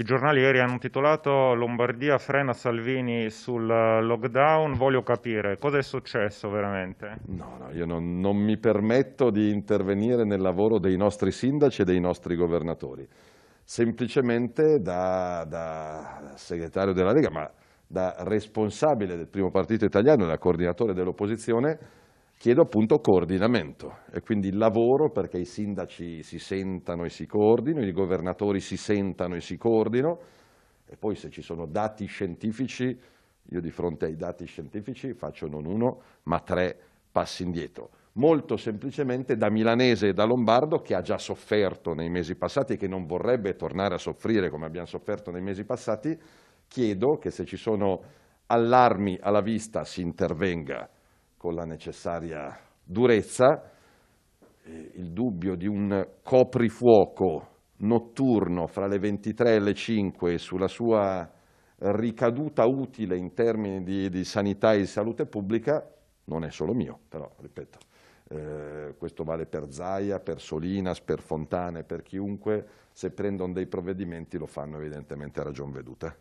I giornali ieri hanno titolato Lombardia frena Salvini sul eh, lockdown, voglio capire cosa è successo veramente. No, no io non, non, mi permetto di intervenire nel lavoro dei nostri sindaci e dei nostri governatori, semplicemente da, da segretario della Lega, ma da responsabile del primo partito italiano e da coordinatore dell'opposizione, chiedo appunto coordinamento e quindi lavoro perché i sindaci si sentano e si coordinino, i governatori si sentano e si coordinino e poi se ci sono dati scientifici, io di fronte ai dati scientifici faccio non uno ma tre passi indietro. Molto semplicemente da milanese e da lombardo che ha già sofferto nei mesi passati e che non vorrebbe tornare a soffrire come abbiamo sofferto nei mesi passati, chiedo che se ci sono allarmi alla vista si intervenga con la necessaria durezza eh, il dubbio di un coprifuoco notturno fra le 23 e le 5 sulla sua ricaduta utile in termini di, di sanità e di salute pubblica non è solo mio, però ripeto, eh, questo vale per Zaia, per Solinas, per Fontane, per chiunque, se prendono dei provvedimenti lo fanno evidentemente a ragion veduta.